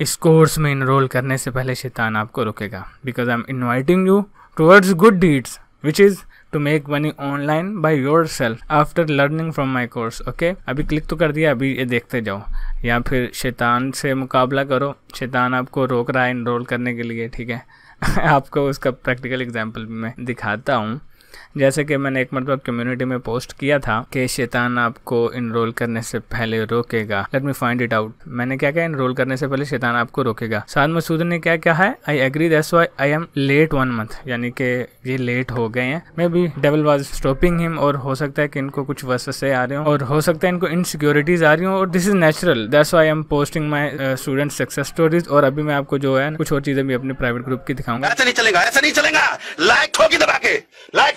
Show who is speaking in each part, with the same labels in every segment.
Speaker 1: इस कोर्स में इनरोल करने से पहले शैतान आपको रोकेगा because I am inviting you towards good deeds which is to make money online by yourself after learning from my course okay अभी क्लिक तो कर दिया अभी ये देखते जाओ या फिर शैतान से मुकाबला करो शैतान आपको रोक रहा है इनरोल करने के लिए ठीक है आपको उसका प्रैक्टिकल एग्जाम्पल मैं दिखाता हूँ जैसे कि मैंने एक मतलब कम्युनिटी में पोस्ट किया था कि शैतान आपको इनरोल करने से पहले रोकेगा let me find it out मैंने क्या कहा इनरोल करने से पहले शैतान आपको रोकेगा साद मसूद ने क्या क्या है I agree that's why I am late one month यानी कि ये लेट हो गए हैं maybe devil was stopping him और हो सकता है कि इनको कुछ वसवसे आ रहे हो और हो सकता है इनको इनसिक्योरिटीज आ रही हो और this is natural that's why I am posting my student success stories और अभी मैं आपको जो है कुछ और चीजें भी अपने प्राइवेट ग्रुप की दिखाऊंगा ऐसा नहीं चलेगा ऐसा नहीं चलेगा like like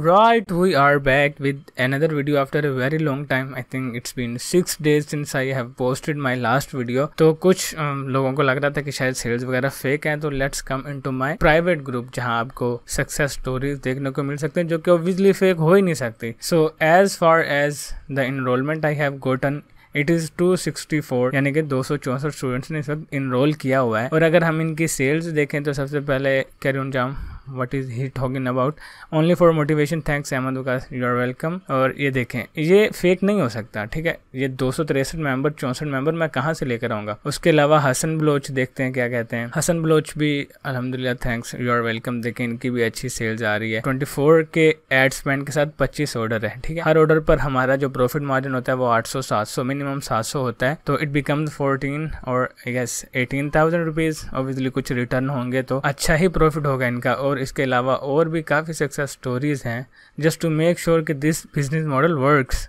Speaker 1: right we are back with another video after a very long time I think it's been six days since I have posted my last video तो कुछ um, लोगों को लग रहा था कि शायद सेल्स वगैरह फेक है तो let's come into my private group जहाँ आपको सक्सेस स्टोरीज देखने को मिल सकते हैं जो कि ऑब्वियसली फेक हो ही नहीं सकती so as far as the enrolment I have gotten it is two sixty four यानी कि दो सौ चौसठ स्टूडेंट्स ने इस वक्त इनरोल किया हुआ है और अगर हम इनकी सेल्स देखें तो सबसे पहले कैरून जाम what is he in about only for motivation thanks Ahmed Waqas you are welcome और ये देखें ये फेक नहीं हो सकता ठीक है ये दो सौ तिरसठ मेंबर चौंसठ मेंबर मैं कहाँ से लेकर आऊँगा उसके अलावा हसन बलोच देखते हैं क्या कहते हैं हसन बलोच भी अलहमदिल्ला थैंक्स यू आर वेलकम देखें इनकी भी अच्छी सेल्स आ रही है twenty four K ad spend के साथ पच्चीस ऑर्डर है ठीक है हर ऑर्डर पर हमारा जो प्रॉफिट मार्जिन होता है वो आठ सौ सात सौ मिनिमम सात सौ होता है तो इट बिकम फोर्टीन और yes eighteen thousand rupees obviously कुछ रिटर्न होंगे तो अच्छा ही प्रॉफिट होगा इनका और और इसके अलावा और भी काफ़ी सक्सेस स्टोरीज़ हैं जस्ट टू मेक श्योर कि दिस बिजनेस मॉडल वर्क्स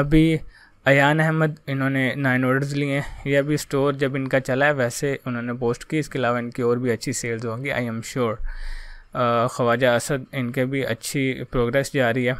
Speaker 1: अभी अयान अहमद इन्होंने नाइन ऑर्डर्स लिए हैं ये अभी स्टोर जब इनका चला है वैसे उन्होंने पोस्ट की इसके अलावा इनकी और भी अच्छी सेल्स होंगी I am sure Khwaja Asad इनके भी अच्छी प्रोग्रेस जा रही है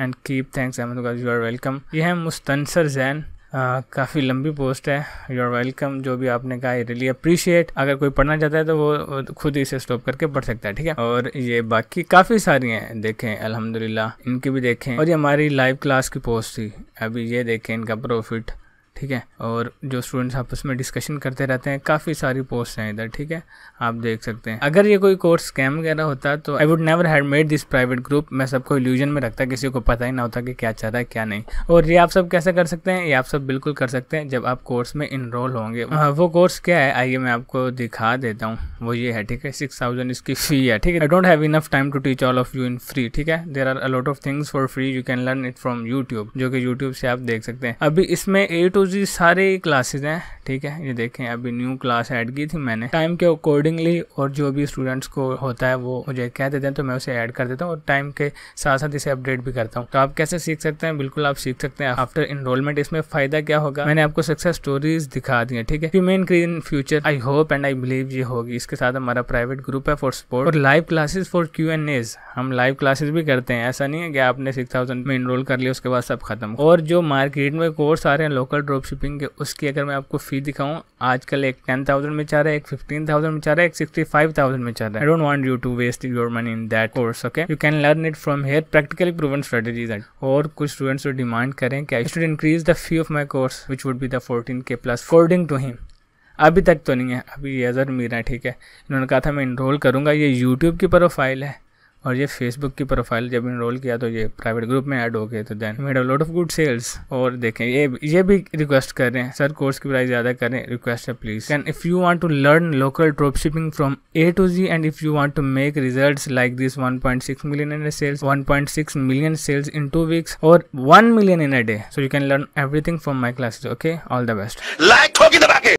Speaker 1: and keep thanks Ahmed you are welcome ये हैं मुस्तनसर जैन काफ़ी लंबी पोस्ट है यू आर वेलकम जो भी आपने कहा आई रियली अप्रिशिएट अगर कोई पढ़ना चाहता है तो वो खुद ही इसे स्टॉप करके पढ़ सकता है ठीक है और ये बाकी काफ़ी सारी हैं देखें अल्हम्दुलिल्लाह इनकी भी देखें और ये हमारी लाइव क्लास की पोस्ट थी अभी ये देखें इनका प्रॉफिट ठीक है और जो स्टूडेंट्स आपस में डिस्कशन करते रहते हैं काफ़ी सारी पोस्ट हैं इधर ठीक है आप देख सकते हैं अगर ये कोई कोर्स स्कैम वगैरह होता तो I would never had made this private group मैं सबको इल्यूजन में रखता किसी को पता ही ना होता कि क्या चल रहा है क्या नहीं और ये आप सब कैसे कर सकते हैं ये आप सब बिल्कुल कर सकते हैं जब आप कोर्स में इनरोल होंगे हाँ, वो कोर्स क्या है आइए मैं आपको दिखा देता हूँ वो ये है ठीक है सिक्स थाउजेंड इसकी फ़ी है ठीक है I don't have enough time to teach all of you in free ठीक है there are a lot of things for free you can learn it from YouTube जो कि यूट्यूब से आप देख सकते हैं अभी इसमें ए टू तो जी सारे क्लासेज हैं ठीक है ये देखें अभी न्यू क्लास ऐड की थी मैंने टाइम के अकॉर्डिंगली और जो भी स्टूडेंट्स को होता है वो मुझे कह देते हैं तो मैं उसे ऐड कर देता हूँ और टाइम के साथ साथ इसे अपडेट भी करता हूँ तो आप कैसे सीख सकते हैं बिल्कुल आप सीख सकते हैं आफ्टर इनरोलमेंट इसमें फ़ायदा क्या होगा मैंने आपको सक्सेस स्टोरीज दिखा दी है ठीक है you crease in future I hope and I believe ये होगी इसके साथ हमारा प्राइवेट ग्रुप है फॉर स्पोर्ट और live classes for Q and A's हम लाइव क्लासेज भी करते हैं ऐसा नहीं है कि आपने सिक्स थाउजेंड में इनरोल कर लिया उसके बाद सब खत्म और जो मार्केट में कोर्स आ रहे हैं लोकल ड्रॉप शिपिंग के उसकी अगर मैं आपको फी दिखाऊं आजकल एक टेन थाउजेंड में चाह रहा है एक फिफ्टीन थाउजेंड में चाह रहा है एक सिक्सटी फाइव थाउजेंड में चाह रहा है I don't want you to waste your money in that course okay you can learn it from here practically proven strategies और कुछ स्टूडेंट्स जो डिमांड करें कि I should increase the fee of my course which would be the fourteen K plus according to him अभी तक तो नहीं है अभी ये अजहर मीरा ठीक है इन्होंने कहा था मैं इनरोल करूँगा ये यूट्यूब की प्रोफाइल है और ये फेसबुक की प्रोफाइल जब इनरोल किया तो ये प्राइवेट ग्रुप में ऐड हो गए तो then made a lot of good sales और देखें ये ये भी रिक्वेस्ट कर रहे हैं सर कोर्स की प्राइस ज़्यादा करें रिक्वेस्ट है please and if you want to learn local drop shipping from A to Z and if you want to make result like this one million in sales one million sales in two weeks और one million in a day so you can learn everything from my classes okay all the best like